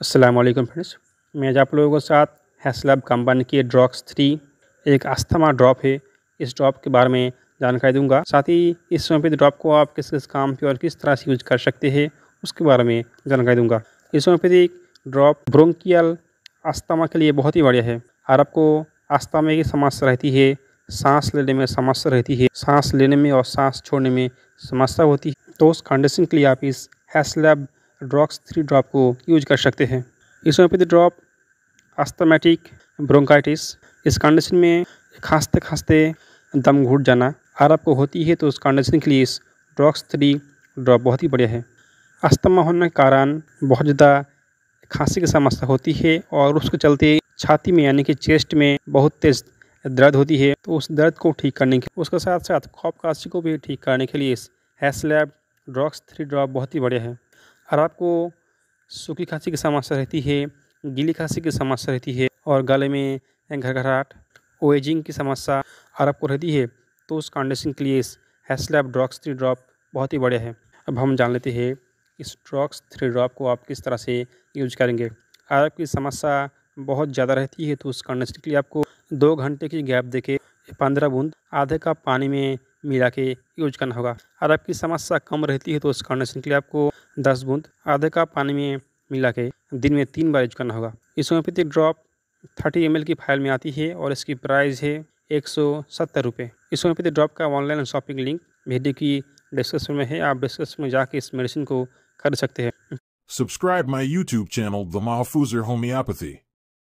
अस्सलाम वालेकुम फ्रेंड्स मैं आज आप लोगों के साथ हैसलब कंपनी के ड्रॉक्स थ्री एक अस्थमा ड्रॉप है इस ड्रॉप के बारे में जानकारी दूंगा साथ ही इस होम्योपैथ ड्रॉप को आप किस किस काम पे और किस तरह से यूज कर सकते हैं उसके बारे में जानकारी दूंगा इस होम्योपैथिक ड्रॉप ब्रोंकियल अस्थमा के लिए बहुत ही बढ़िया है और आपको अस्थमा की समस्या रहती है सांस लेने में समस्या रहती है सांस लेने में और सांस छोड़ने में समस्या होती है तो उस कंडीशन के लिए आप इस हैसलब ड्रॉक्स थ्री ड्रॉप को यूज कर सकते हैं इसमें ड्रॉप आस्थमेटिक ब्रोंकाइटिस इस कंडीशन में खांसते खांसते दम घुट जाना अगर आपको होती है तो उस कंडीशन के लिए इस ड्रॉक्स थ्री ड्रॉप बहुत ही बढ़िया है अस्थमा होने के कारण बहुत ज़्यादा खांसी की समस्या होती है और उसके चलते छाती में यानी कि चेस्ट में बहुत तेज़ दर्द होती है तो उस दर्द को ठीक करने के उसके साथ साथ खौफ काशी को भी ठीक करने के लिए इस हैसलैब ड्रॉक्स थ्री ड्रॉप बहुत ही बढ़िया है और आपको सूखी खांसी की समस्या रहती है गीली खांसी की समस्या रहती है और गले में घरघराहट ओएजिंग की समस्या और आपको रहती है तो उस कंडीशन के लिए हैस्लैप ड्रॉक्स थ्री ड्रॉप बहुत ही बढ़िया है अब हम जान लेते हैं इस ड्रॉक्स थ्री ड्रॉप को आप किस तरह से यूज करेंगे अगर आपकी समस्या बहुत ज़्यादा रहती है तो उस कंडीशन के लिए आपको दो घंटे की गैप देके पंद्रह बूंद आधे कप पानी में मिला के यूज करना होगा अगर आपकी समस्या कम रहती है तो उस कंडीशन के लिए आपको दस बूंद आधे कप पानी में मिला के दिन में तीन बार यूज करना होगा इस होम्योपैथिक ड्रॉप थर्टी एम की फाइल में आती है और इसकी प्राइस है एक सौ सत्तर रुपये इस होम्योपैथिक ड्रॉप का ऑनलाइन शॉपिंग लिंक वीडियो की डिस्क्रिप्शन में है आप डिस्क्रिप्शन में जाके इस मेडिसिन को खरीद सकते हैं सब्सक्राइब माई यूट्यूब चैनल